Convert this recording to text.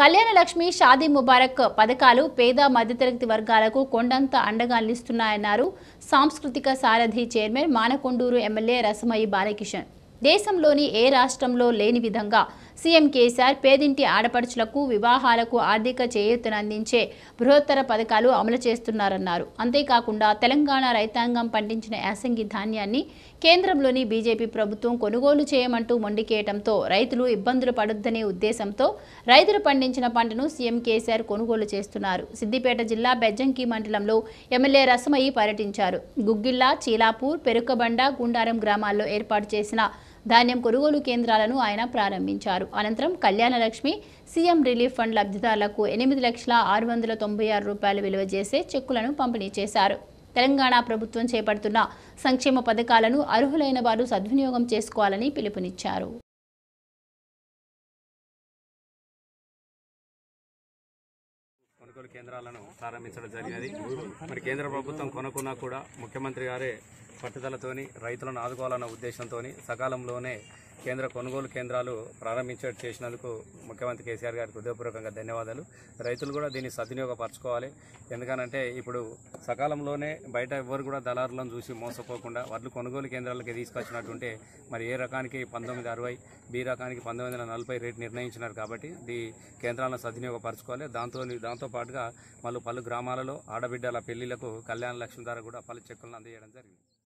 కళ్యాణ లక్ష్మి షాదీ ముబారక్ పథకాలు పేద మధ్యతరగతి వర్గాలకు కొండంత అండగా నిలుస్తున్నాయన్నారు సాంస్కృతిక సారథి చైర్మన్ మానకొండూరు ఎమ్మెల్యే రసమయ్య బాలకిషన్ దేశంలోని ఏ రాష్ట్రంలో లేని విధంగా సీఎం కేసీఆర్ పేదింటి ఆడపడుచులకు వివాహాలకు ఆర్థిక అందించే బృహత్తర పథకాలు అమలు చేస్తున్నారన్నారు అంతేకాకుండా తెలంగాణ రైతాంగం పండించిన యాసంగి ధాన్యాన్ని కేంద్రంలోని బీజేపీ ప్రభుత్వం కొనుగోలు చేయమంటూ మొండికేయటంతో రైతులు ఇబ్బందులు పడొద్దనే ఉద్దేశంతో రైతులు పండించిన పంటను సీఎం కేసీఆర్ కొనుగోలు చేస్తున్నారు సిద్దిపేట జిల్లా బెజ్జంకి మండలంలో ఎమ్మెల్యే రసమయ్యి పర్యటించారు గుగ్గిళ్ళ చీలాపూర్ పెరుకబండ గుండారం గ్రామాల్లో ఏర్పాటు చేసిన ధాన్యం కొనుగోలు కేంద్రాలను ఆయన ప్రారంభించారు అనంతరం కళ్యాణలక్ష్మి సీఎం రిలీఫ్ ఫండ్ లబ్ధిదారులకు ఎనిమిది లక్షల ఆరు వందల తొంభై ఆరు రూపాయలు విలువ చేసే చెక్కులను పంపిణీ చేశారు తెలంగాణ ప్రభుత్వం చేపడుతున్న సంక్షేమ పథకాలను అర్హులైన వారు సద్వినియోగం చేసుకోవాలని పిలుపునిచ్చారు కొనుగోలు కేంద్రాలను ప్రారంభించడం జరిగినది మరి కేంద్ర ప్రభుత్వం కొనుక్కున్నా కూడా ముఖ్యమంత్రి గారే పట్టుదలతోని రైతులను ఆదుకోవాలన్న ఉద్దేశంతో సకాలంలోనే కేంద్ర కొనుగోలు కేంద్రాలు ప్రారంభించేట్టు చేసినందుకు ముఖ్యమంత్రి కేసీఆర్ గారికి హృదయపూర్వకంగా ధన్యవాదాలు రైతులు కూడా దీన్ని సద్వినియోగపరచుకోవాలి ఎందుకనంటే ఇప్పుడు సకాలంలోనే బయట ఎవరు కూడా దళారులను చూసి మోసపోకుండా వాళ్ళు కొనుగోలు కేంద్రాలకి తీసుకొచ్చినట్టుంటే మరి ఏ రకానికి పంతొమ్మిది అరవై బి రకానికి పంతొమ్మిది వందల నలభై రేటు నిర్ణయించినారు కాబట్టి దీ కేంద్రాలను సద్వినియోగపరచుకోవాలి దాంతో దాంతోపాటుగా మళ్ళీ పలు గ్రామాలలో ఆడబిడ్డల పెళ్లిలకు కళ్యాణ లక్ష్యం ద్వారా కూడా పలు చెక్కులను అందజేయడం జరిగింది